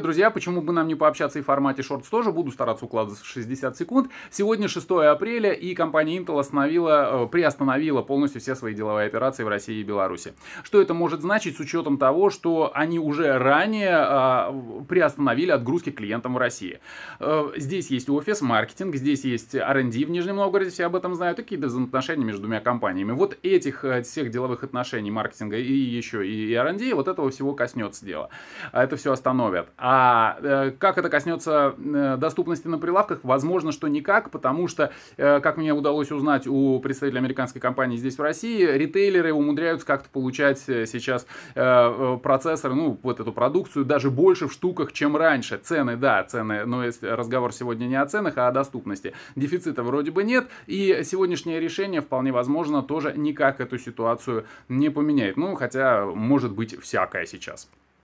Друзья, почему бы нам не пообщаться и в формате шортс тоже, буду стараться укладываться в 60 секунд. Сегодня 6 апреля, и компания Intel остановила, э, приостановила полностью все свои деловые операции в России и Беларуси. Что это может значить с учетом того, что они уже ранее э, приостановили отгрузки клиентам в России? Э, здесь есть офис, маркетинг, здесь есть R&D в Нижнем Новгороде, все об этом знают, и какие-то взаимоотношения между двумя компаниями. Вот этих э, всех деловых отношений, маркетинга и еще и R&D, вот этого всего коснется дело. А это все остановят. А э, как это коснется э, доступности на прилавках, возможно, что никак, потому что, э, как мне удалось узнать у представителя американской компании здесь в России, ритейлеры умудряются как-то получать сейчас процессоры, ну, вот эту продукцию даже больше в штуках, чем раньше. Цены, да, цены, но разговор сегодня не о ценах, а о доступности. Дефицита вроде бы нет, и сегодняшнее решение вполне возможно тоже никак эту ситуацию не поменяет. Ну, хотя может быть всякое сейчас.